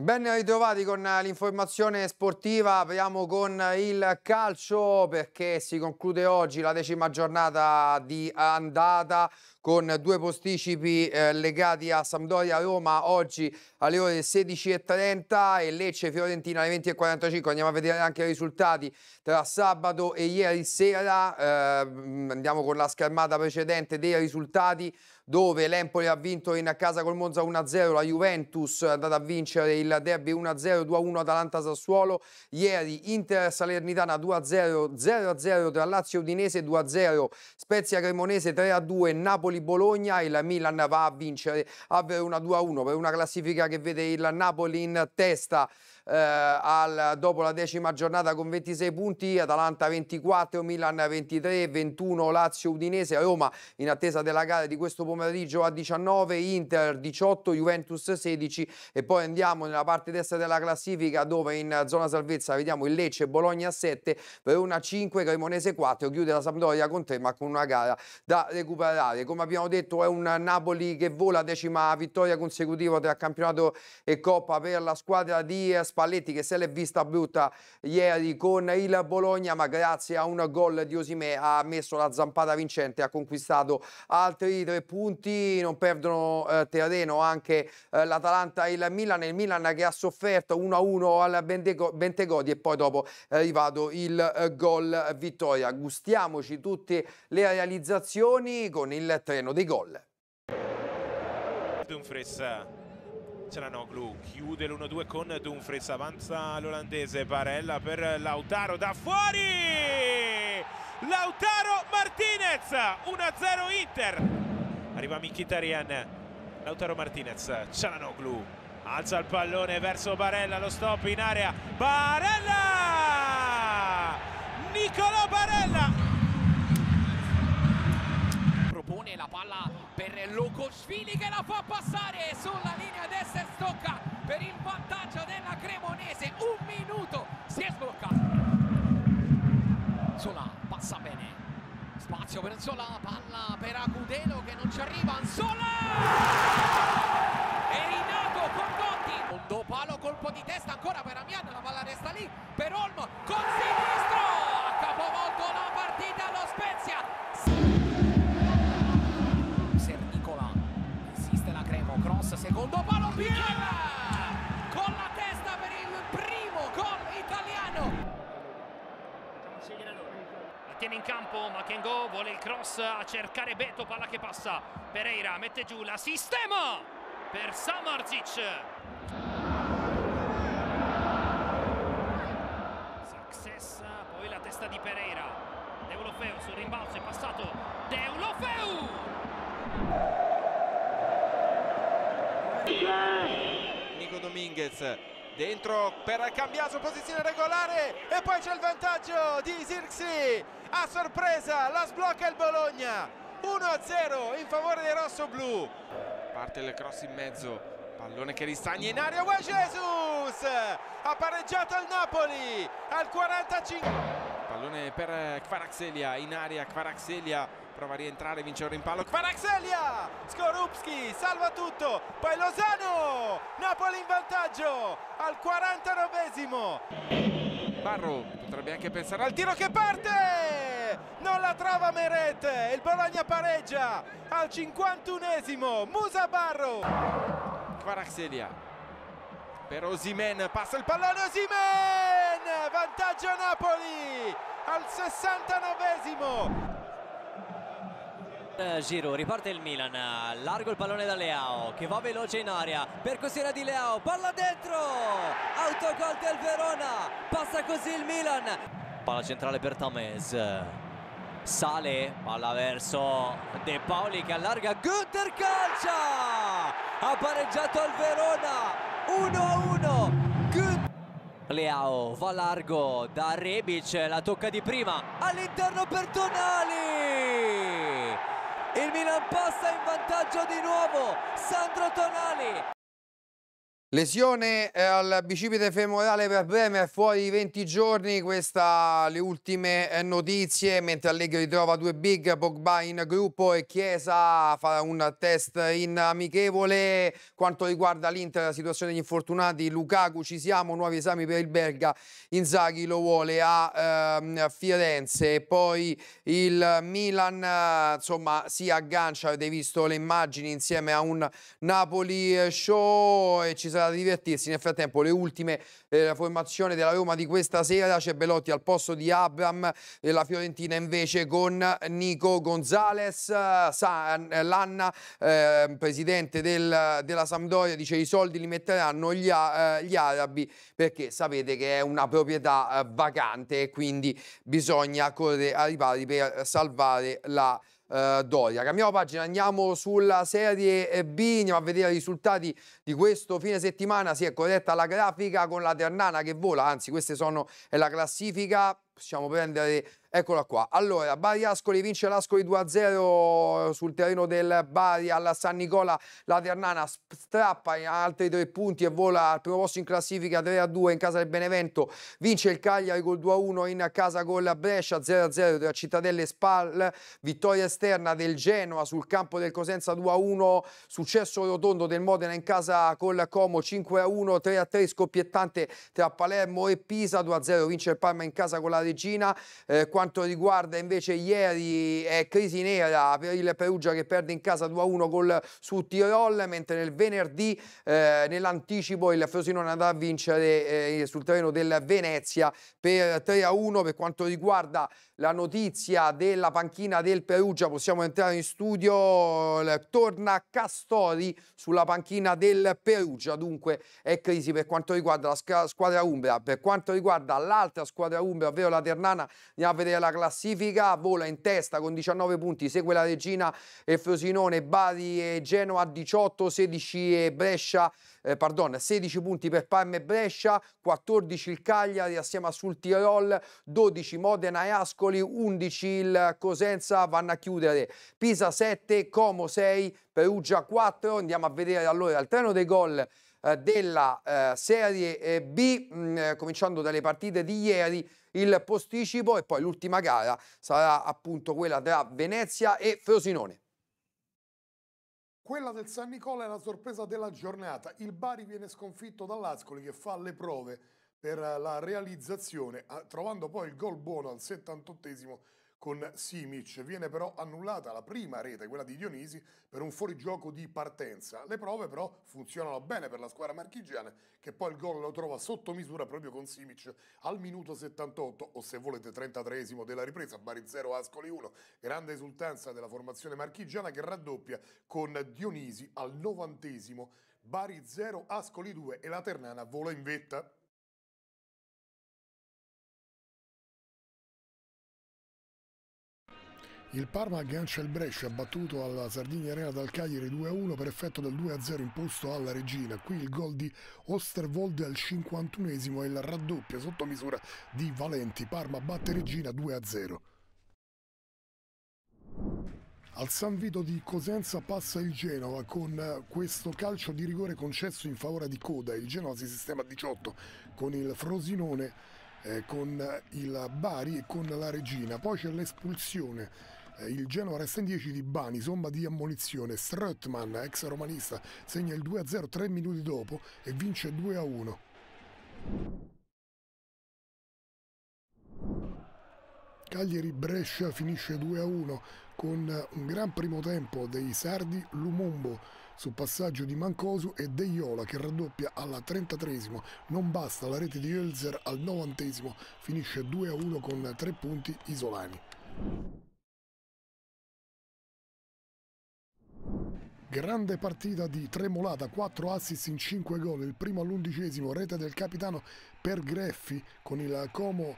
Ben ritrovati con l'informazione sportiva, apriamo con il calcio perché si conclude oggi la decima giornata di andata con due posticipi eh, legati a Sampdoria Roma oggi alle ore 16.30 e Lecce Fiorentina alle 20.45 andiamo a vedere anche i risultati tra sabato e ieri sera eh, andiamo con la schermata precedente dei risultati dove l'Empoli ha vinto in casa col Monza 1-0 la Juventus è andata a vincere il derby 1-0, 2-1 Atalanta-Sassuolo, ieri Inter-Salernitana 2-0, 0-0 tra Lazio Udinese 2-0, Spezia-Cremonese 3-2, Napoli-Bologna e la Milan va a vincere a Verona 2-1 per una classifica che vede il Napoli in testa eh, al, dopo la decima giornata con 26 punti, Atalanta 24, Milan 23, 21 Lazio Udinese, Roma in attesa della gara di questo pomeriggio a 19, Inter 18, Juventus 16 e poi andiamo nella parte destra della classifica dove in zona salvezza vediamo il Lecce Bologna 7, Verona 5, Cremonese 4, chiude la Sampdoria con 3 ma con una gara da recuperare. Come abbiamo detto è un Napoli che vola, decima vittoria consecutiva tra campionato e Coppa per la squadra di Spagna Spalletti che se l'è vista brutta ieri con il Bologna ma grazie a un gol di Osimè ha messo la zampata vincente ha conquistato altri tre punti non perdono eh, terreno anche eh, l'Atalanta e il Milan il Milan che ha sofferto 1-1 al Bentegodi e poi dopo è arrivato il eh, gol vittoria gustiamoci tutte le realizzazioni con il treno dei gol Dumfries Cialanoglu chiude l'1-2 con Dumfries, avanza l'olandese Barella per Lautaro da fuori! Lautaro Martinez, 1-0 Inter. Arriva Mkhitaryan, Lautaro Martinez, Cialanoglu alza il pallone verso Barella, lo stop in area, Barella! Nicolò Barella! Propone la palla per Locosfili che la fa passare sulla linea destra stocca per il vantaggio della Cremonese un minuto si è sbloccato Solà passa bene spazio per Sola, palla per Agudelo che non ci arriva Solà e rinato Condotti Un palo colpo di testa ancora per Amiano la palla resta lì per Olmo con sinistra secondo palo Piera con la testa per il primo gol italiano la tiene in campo Makengo vuole il cross a cercare Beto palla che passa Pereira mette giù la sistema per Samarzic Success poi la testa di Pereira Deulofeu sul rimbalzo è passato Deulofeu Nico Dominguez dentro per Cambiaso posizione regolare e poi c'è il vantaggio di Zirxi a sorpresa la sblocca il Bologna 1-0 in favore dei rossoblù parte il cross in mezzo pallone che ristagna in aria Uè Jesus ha pareggiato il Napoli al 45 pallone per Kvaraxelia in aria Kvaraxelia prova a rientrare, vince un rimpallo, Paraxelia, Skorupski, salva tutto, poi Lozano, Napoli in vantaggio al 49esimo. Barro potrebbe anche pensare al tiro che parte, non la trova Meret, il Bologna pareggia al 51esimo, Musa Barro. Paraxelia per Osimen, passa il pallone Osimen, vantaggio Napoli al 69esimo. Eh, Giro, riparte il Milan, largo il pallone da Leao che va veloce in aria, percussione di Leao, palla dentro, autogol del Verona, passa così il Milan. Palla centrale per Tamez, sale, palla verso De Paoli che allarga, Guter calcia, ha pareggiato il Verona, 1-1. Leao va largo da Rebic, la tocca di prima, all'interno per Tonali. Il Milan passa in vantaggio di nuovo. Sandro Tonali Lesione eh, al bicipite femorale per Bremer fuori 20 giorni, queste le ultime eh, notizie, mentre Allegri trova due big, Pogba in gruppo e Chiesa farà un test in amichevole. Quanto riguarda l'Inter, la situazione degli infortunati, Lukaku ci siamo, nuovi esami per il Berga, Inzaghi lo vuole a ehm, Firenze e poi il Milan eh, insomma si aggancia, avete visto le immagini insieme a un Napoli eh, show e ci sarà da divertirsi. Nel frattempo le ultime della eh, formazione della Roma di questa sera c'è Belotti al posto di Abram e la Fiorentina invece con Nico Gonzales, Lanna, eh, presidente del, della Sampdoria, dice i soldi li metteranno gli, eh, gli arabi perché sapete che è una proprietà eh, vacante e quindi bisogna correre ai ripari per salvare la eh, Doria. Cambiamo pagina, andiamo sulla Serie B, andiamo a vedere i risultati di questo fine settimana. Si è corretta la grafica con la Ternana che vola, anzi queste sono la classifica possiamo prendere, eccola qua. Allora, Bari Ascoli vince l'Ascoli 2-0 sul terreno del Bari alla San Nicola. La Ternana strappa altri tre punti e vola al primo posto in classifica 3-2 in casa del Benevento. Vince il Cagliari col 2-1 in casa con la Brescia 0-0 tra Cittadelle e Spal. Vittoria esterna del Genoa sul campo del Cosenza 2-1. Successo rotondo del Modena in casa con col Como 5-1, 3-3 scoppiettante tra Palermo e Pisa 2-0. Vince il Parma in casa con la regina. Eh, quanto riguarda invece ieri è eh, crisi nera per il Perugia che perde in casa 2-1 col su Tirol, mentre nel venerdì eh, nell'anticipo il Frosinone andrà a vincere eh, sul terreno del Venezia per 3-1. Per quanto riguarda la notizia della panchina del Perugia, possiamo entrare in studio, torna Castori sulla panchina del Perugia, dunque è crisi per quanto riguarda la squadra Umbra, per quanto riguarda l'altra squadra Umbra, ovvero la Ternana, andiamo a vedere la classifica, vola in testa con 19 punti, segue la Regina e Frosinone, Bari e Genoa 18, 16 e Brescia, eh, pardon, 16 punti per Parma e Brescia, 14 il Cagliari assieme a Sul Tirol, 12 Modena e Ascoli, 11 il Cosenza vanno a chiudere, Pisa 7, Como 6, Perugia 4, andiamo a vedere allora il treno dei gol eh, della eh, Serie eh, B, mm, cominciando dalle partite di ieri il posticipo e poi l'ultima gara sarà appunto quella tra Venezia e Frosinone. Quella del San Nicola è la sorpresa della giornata. Il Bari viene sconfitto dall'Ascoli che fa le prove per la realizzazione, trovando poi il gol buono al 78esimo con Simic. Viene però annullata la prima rete, quella di Dionisi, per un fuorigioco di partenza. Le prove però funzionano bene per la squadra marchigiana, che poi il gol lo trova sotto misura proprio con Simic al minuto 78, o se volete 33 esimo della ripresa, Bari 0, Ascoli 1. Grande esultanza della formazione marchigiana che raddoppia con Dionisi al novantesimo. Bari 0, Ascoli 2 e la Ternana vola in vetta. Il Parma aggancia il Brescia battuto alla Sardegna Arena dal Cagliari 2-1 per effetto del 2-0 imposto alla Regina. Qui il gol di Osterwolde al 51esimo e il raddoppio sotto misura di Valenti. Parma batte Regina 2-0. Al San Vito di Cosenza passa il Genova con questo calcio di rigore concesso in favore di Coda. Il Genova si sistema a 18 con il Frosinone, eh, con il Bari e con la Regina. Poi c'è l'espulsione eh, il Genoa resta in 10 di Bani, somma di ammonizione, Strutman, ex romanista, segna il 2-0 3 minuti dopo e vince 2-1. Cagliari-Brescia finisce 2-1 con un gran primo tempo dei sardi Lumumbo sul passaggio di Mancosu e Deiola che raddoppia alla 33 Non basta la rete di Elzer al 90 finisce 2-1 con tre punti isolani. Grande partita di Tremolata, 4 assist in 5 gol, il primo all'undicesimo, rete del capitano per Greffi con il Como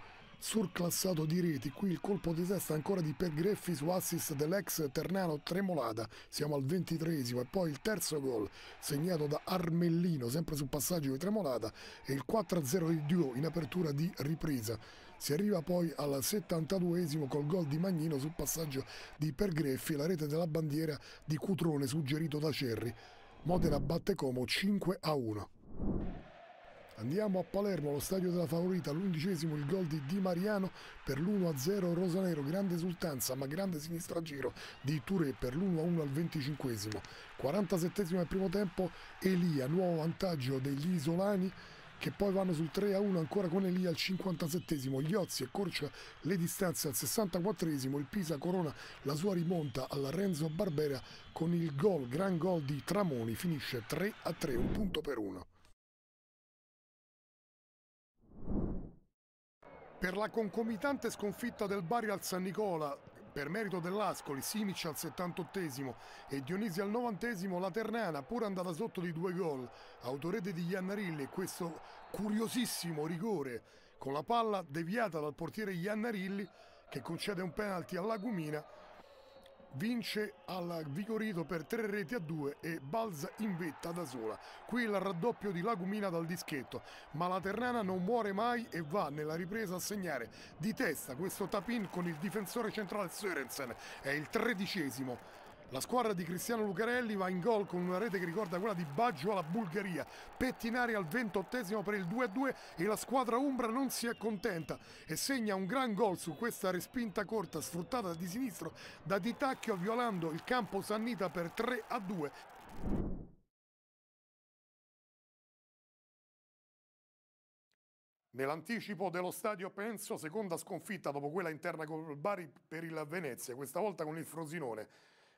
surclassato di reti. Qui il colpo di testa ancora di Per Greffi su assist dell'ex Ternano Tremolada. Siamo al ventitresimo e poi il terzo gol segnato da Armellino, sempre sul passaggio di Tremolada e il 4-0 di Duo in apertura di ripresa. Si arriva poi al 72esimo col gol di Magnino sul passaggio di Per Greffi, la rete della bandiera di Cutrone suggerito da Cerri. Modena batte Como 5 a 1. Andiamo a Palermo, lo stadio della favorita, l'undicesimo il gol di Di Mariano per l'1-0 Rosanero, grande esultanza ma grande sinistra giro di Touré per l'1-1 al venticinquesimo. 47 esimo al primo tempo Elia, nuovo vantaggio degli isolani che poi vanno sul 3-1 ancora con Elia al 57esimo, Ghiozzi e Corcia le distanze al 64esimo, il Pisa corona la sua rimonta alla Renzo Barbera con il gol, gran gol di Tramoni, finisce 3-3, un punto per uno. Per la concomitante sconfitta del Bari al San Nicola, per merito dell'Ascoli, Simic al 78 e Dionisi al 90 la Ternana, pur andata sotto di due gol, autorete di Iannarilli e questo curiosissimo rigore con la palla deviata dal portiere Iannarilli che concede un penalty alla Gumina vince al Vigorito per 3 reti a 2 e balza in vetta da sola. Qui il raddoppio di Lagumina dal dischetto, ma la Ternana non muore mai e va nella ripresa a segnare di testa questo tapin con il difensore centrale Sørensen. È il tredicesimo la squadra di Cristiano Lucarelli va in gol con una rete che ricorda quella di Baggio alla Bulgaria. Pettinari al 28 per il 2-2 e la squadra Umbra non si accontenta e segna un gran gol su questa respinta corta sfruttata di sinistro da Di Tacchio violando il campo Sannita per 3-2. Nell'anticipo dello stadio Penso, seconda sconfitta dopo quella interna col Bari per il Venezia, questa volta con il Frosinone.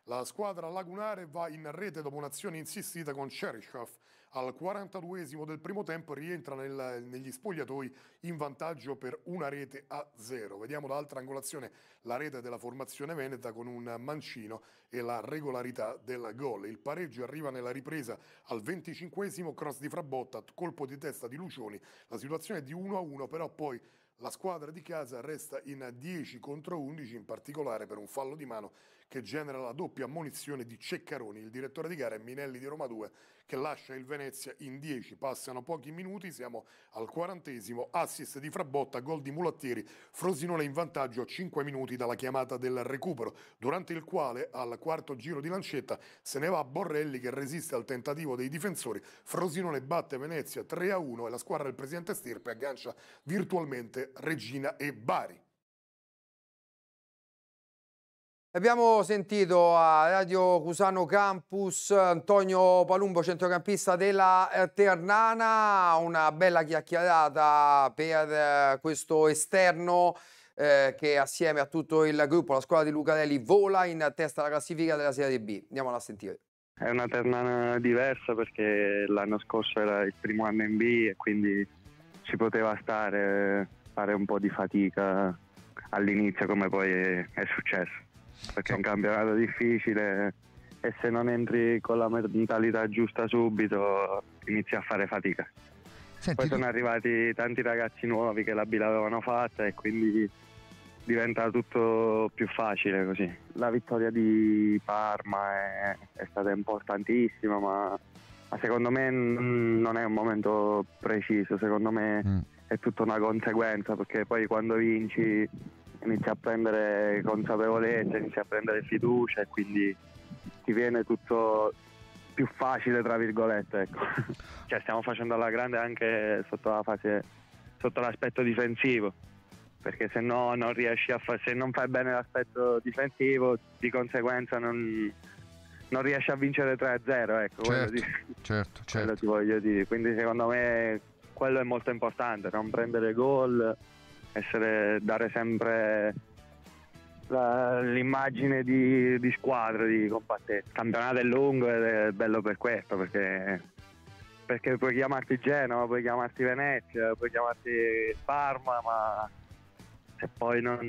La squadra lagunare va in rete dopo un'azione insistita con Cheryshov. Al 42esimo del primo tempo rientra nel, negli spogliatoi in vantaggio per una rete a zero. Vediamo l'altra angolazione, la rete della formazione veneta con un mancino e la regolarità del gol. Il pareggio arriva nella ripresa al 25esimo, cross di Frabotta, colpo di testa di Lucioni. La situazione è di 1 a 1, però poi la squadra di casa resta in 10 contro 11, in particolare per un fallo di mano che genera la doppia ammonizione di Ceccaroni, il direttore di gara, è Minelli di Roma 2 che lascia il Venezia in 10. Passano pochi minuti, siamo al quarantesimo, assist di Frabotta, gol di Mulattieri, Frosinone in vantaggio a 5 minuti dalla chiamata del recupero, durante il quale al quarto giro di lancetta se ne va Borrelli che resiste al tentativo dei difensori, Frosinone batte Venezia 3-1 e la squadra del presidente Stirpe aggancia virtualmente Regina e Bari. Abbiamo sentito a Radio Cusano Campus Antonio Palumbo, centrocampista della Ternana, una bella chiacchierata per eh, questo esterno eh, che assieme a tutto il gruppo, la squadra di Lucarelli, vola in testa alla classifica della Serie B. Andiamola a sentire. È una Ternana diversa perché l'anno scorso era il primo anno in B e quindi ci poteva stare, fare un po' di fatica all'inizio come poi è successo perché è un campionato difficile e se non entri con la mentalità giusta subito inizi a fare fatica. Senti, Poi sono tu... arrivati tanti ragazzi nuovi che la B l'avevano fatta e quindi diventa tutto più facile così. La vittoria di Parma è, è stata importantissima ma, ma, secondo me non è un momento preciso, secondo me mm. è tutta una conseguenza perché poi quando vinci inizia a prendere consapevolezza, inizia a prendere fiducia e quindi ti viene tutto più facile, tra virgolette. Ecco. cioè, stiamo facendo alla grande anche sotto, la fase, sotto l'aspetto difensivo, perché se no non riesci a fare, se non fai bene l'aspetto difensivo, di conseguenza non, non riesci a vincere 3-0. Ecco, certo, certo, quello, ti, certo, certo. quello ti voglio dire. Quindi secondo me quello è molto importante, non prendere gol essere, dare sempre la, l'immagine di, di, squadra, di compattezza. Il campionato è lungo ed è bello per questo, perché, perché puoi chiamarti Genova, puoi chiamarti Venezia, puoi chiamarti Parma, ma se poi non,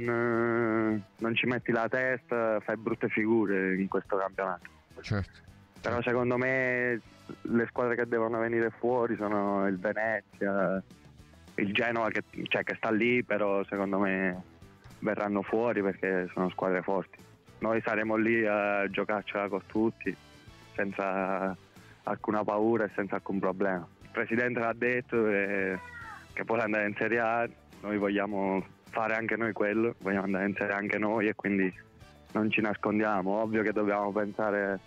non ci metti la testa fai brutte figure in questo campionato. Certo. Però secondo me le squadre che devono venire fuori sono il Venezia, il Genoa che, cioè, che, sta lì, però secondo me verranno fuori perché sono squadre forti. Noi saremo lì a giocarcela con tutti, senza alcuna paura e senza alcun problema. Il Presidente l'ha detto che, eh, che vuole andare in Serie A, noi vogliamo fare anche noi quello, vogliamo andare in Serie A anche noi e quindi non ci nascondiamo. Ovvio che dobbiamo pensare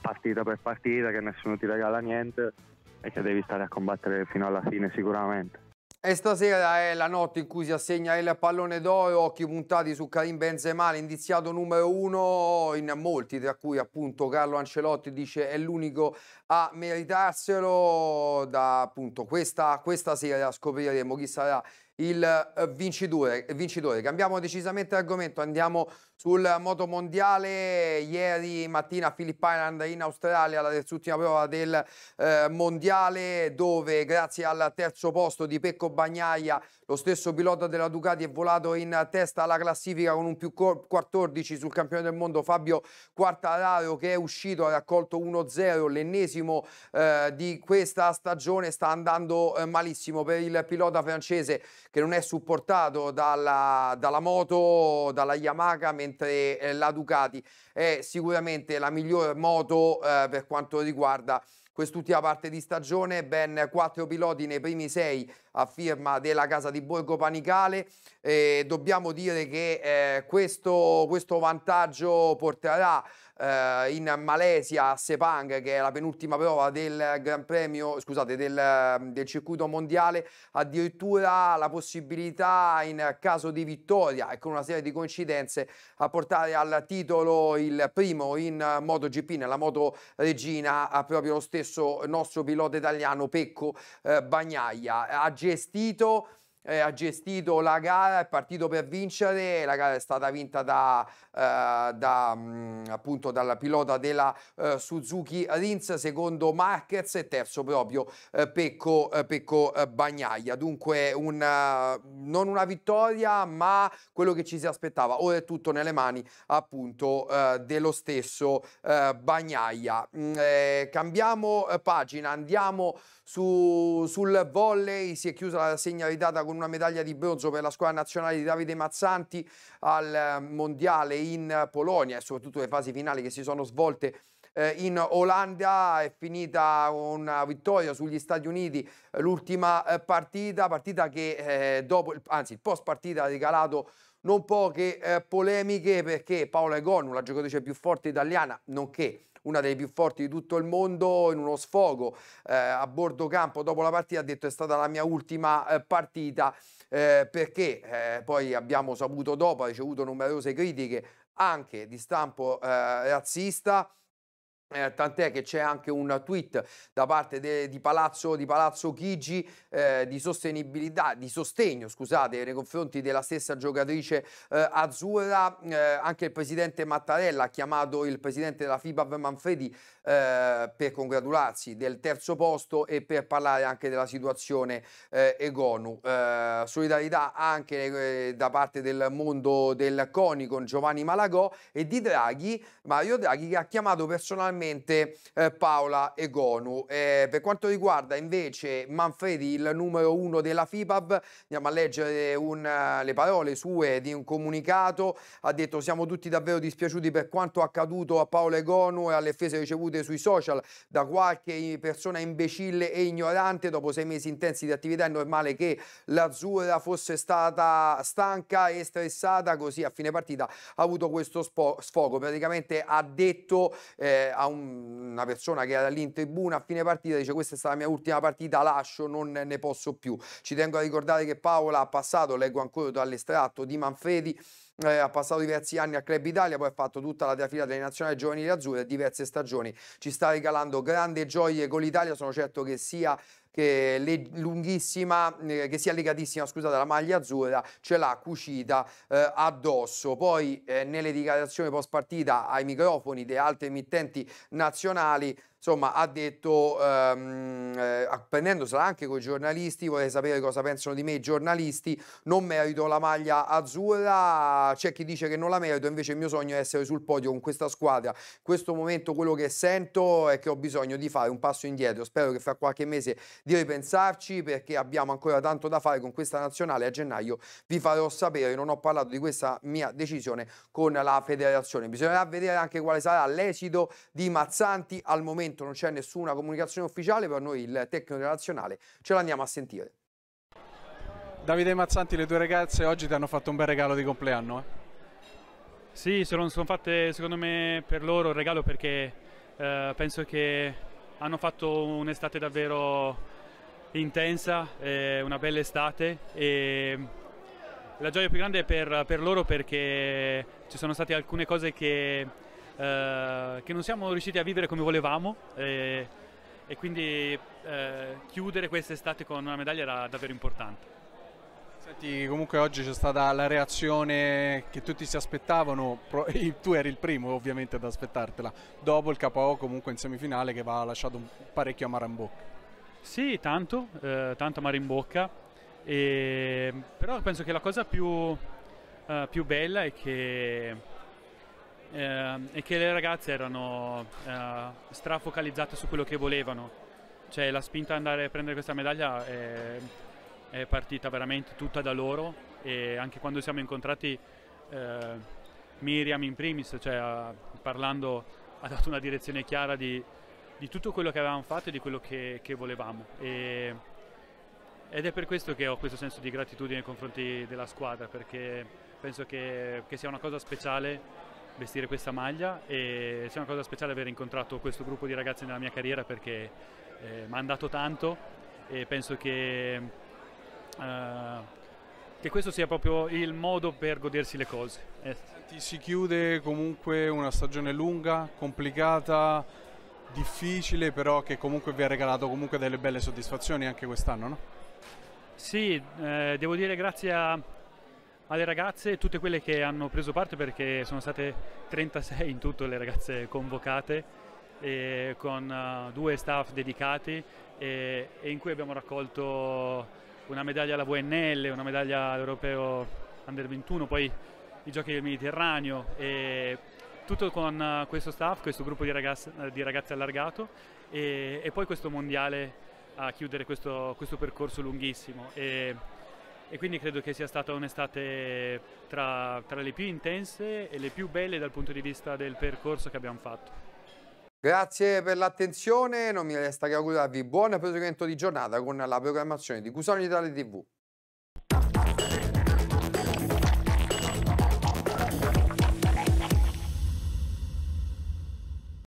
partita per partita, che nessuno ti regala niente e che devi stare a combattere fino alla fine sicuramente. E stasera è la notte in cui si assegna il pallone d'oro, occhi puntati su Karim Benzema, l'indiziato numero uno in molti, tra cui appunto Carlo Ancelotti dice è l'unico a meritarselo. Da appunto questa, questa sera scopriremo chi sarà il vincitore. vincitore. Cambiamo decisamente argomento, andiamo sul motomondiale, ieri mattina a Philip Island in Australia, la terz'ultima prova del eh, mondiale, dove grazie al terzo posto di Pecco Bagnaia, lo stesso pilota della Ducati è volato in testa alla classifica con un più 14 sul campione del mondo Fabio Quartararo che è uscito, ha raccolto 1-0, l'ennesimo eh, di questa stagione, sta andando eh, malissimo per il pilota francese che non è supportato dalla, dalla moto, dalla Yamaha, mentre eh, la Ducati è sicuramente la miglior moto eh, per quanto riguarda quest'ultima parte di stagione, ben quattro piloti nei primi sei a firma della casa di Borgo Panicale. Eh, dobbiamo dire che eh, questo, questo vantaggio porterà eh, in Malesia a Sepang, che è la penultima prova del Gran Premio, scusate, del, mm, del circuito mondiale, addirittura la possibilità in caso di vittoria e con una serie di coincidenze a portare al titolo il primo in MotoGP, nella moto regina, proprio lo stesso nostro pilota italiano Pecco eh, Bagnaia. Ha gestito eh, ha gestito la gara, è partito per vincere, la gara è stata vinta da, eh, da mh, mm, appunto dalla pilota della eh, Suzuki Rins, secondo Marquez e terzo proprio eh, Pecco, eh, Pecco eh, Bagnaia. Dunque un, non una vittoria ma quello che ci si aspettava, ora è tutto nelle mani appunto dello stesso Bagnaia. Mh, mm, cambiamo pagina, andiamo su, sul volley, si è chiusa la segna con con una medaglia di bronzo per la squadra nazionale di Davide Mazzanti al eh, mondiale in Polonia e soprattutto le fasi finali che si sono svolte eh, in Olanda è finita una vittoria sugli Stati Uniti eh, l'ultima partita, partita che eh, dopo, anzi il post partita ha regalato non poche eh, polemiche perché Paola Egonu, la giocatrice più forte italiana, nonché una delle più forti di tutto il mondo, in uno sfogo eh, a bordo campo dopo la partita, ha detto è stata la mia ultima eh, partita eh, perché eh, poi abbiamo saputo dopo, ha ricevuto numerose critiche anche di stampo eh, razzista. Eh, tant'è che c'è anche un tweet da parte de, di, Palazzo, di Palazzo Chigi eh, di sostenibilità, di sostegno, scusate, nei confronti della stessa giocatrice eh, azzurra. Eh, anche il presidente Mattarella ha chiamato il presidente della FIBAV Manfredi eh, per congratularsi del terzo posto e per parlare anche della situazione eh, Egonu. solidarietà anche da parte del mondo del CONI con Giovanni Malagò e di Draghi, Mario Draghi che ha chiamato personalmente rispettivamente eh, Paola e Gonu. Eh, per quanto riguarda invece Manfredi, il numero uno della FIBAB, andiamo a leggere un, le parole sue di un comunicato, ha detto siamo tutti davvero dispiaciuti per quanto accaduto a Paola e Gonu e alle offese ricevute sui social da qualche persona imbecille e ignorante dopo sei mesi intensi di attività è normale che l'Azzurra fosse stata stanca e stressata così a fine partita ha avuto questo sfogo praticamente ha detto eh, un, una persona che era lì in tribuna a fine partita dice questa è stata la mia ultima partita, lascio, non ne posso più. Ci tengo a ricordare che Paola ha passato, leggo ancora dall'estratto di Manfredi, eh, ha passato diversi anni al Club Italia, poi ha fatto tutta la fila delle nazionali giovanili azzurre e diverse stagioni ci sta regalando grandi gioie con l'Italia, sono certo che sia che, le, lunghissima, eh, che sia legatissima scusate, alla maglia azzurra, ce l'ha cucita eh, addosso. Poi eh, nelle dichiarazioni post partita ai microfoni di altri emittenti nazionali insomma ha detto, ehm, eh, prendendosela anche con i giornalisti, vorrei sapere cosa pensano di me i giornalisti, non merito la maglia azzurra, c'è chi dice che non la merito, invece il mio sogno è essere sul podio con questa squadra, in questo momento quello che sento è che ho bisogno di fare un passo indietro, spero che fra qualche mese di ripensarci perché abbiamo ancora tanto da fare con questa nazionale, a gennaio vi farò sapere, non ho parlato di questa mia decisione con la federazione, bisognerà vedere anche quale sarà l'esito di Mazzanti al momento momento non c'è nessuna comunicazione ufficiale, però noi il tecnico nazionale ce l'andiamo a sentire. Davide Mazzanti, le due ragazze oggi ti hanno fatto un bel regalo di compleanno. Eh? Sì, sono, sono fatte secondo me per loro un regalo perché eh, penso che hanno fatto un'estate davvero intensa, eh, una bella estate e la gioia più grande è per, per loro perché ci sono state alcune cose che eh, che non siamo riusciti a vivere come volevamo e, e quindi eh, chiudere quest'estate con una medaglia era davvero importante. Senti, comunque oggi c'è stata la reazione che tutti si aspettavano, tu eri il primo ovviamente ad aspettartela, dopo il KO comunque in semifinale che va lasciato parecchio amaro in bocca. Sì, tanto, eh, tanto amaro in bocca, e... però penso che la cosa più, eh, più bella è che eh, e che le ragazze erano eh, strafocalizzate su quello che volevano. Cioè la spinta ad andare a prendere questa medaglia è, è partita veramente tutta da loro e anche quando siamo incontrati eh, Miriam in primis, cioè, parlando, ha dato una direzione chiara di, di, tutto quello che avevamo fatto e di quello che, che volevamo. E, ed è per questo che ho questo senso di gratitudine nei confronti della squadra, perché penso che, che sia una cosa speciale vestire questa maglia e è una cosa speciale aver incontrato questo gruppo di ragazzi nella mia carriera perché eh, mi ha dato tanto e penso che, eh, che, questo sia proprio il modo per godersi le cose. Eh. Ti si chiude comunque una stagione lunga, complicata, difficile, però che comunque vi ha regalato comunque delle belle soddisfazioni anche quest'anno, no? Sì, eh, devo dire grazie a alle ragazze, tutte quelle che hanno preso parte perché sono state 36 in tutto le ragazze convocate con eh, due staff dedicati e, in cui abbiamo raccolto una medaglia alla VNL, una medaglia all'Europeo Under 21, poi i giochi del Mediterraneo e tutto con eh, questo staff, questo gruppo di, ragazzi, eh, di ragazze allargato e, e, poi questo mondiale a chiudere questo, questo percorso lunghissimo. E, e quindi credo che sia stata un'estate tra, tra le più intense e le più belle dal punto di vista del percorso che abbiamo fatto. Grazie per l'attenzione, non mi resta che augurarvi buon proseguimento di giornata con la programmazione di Cusano Italia TV.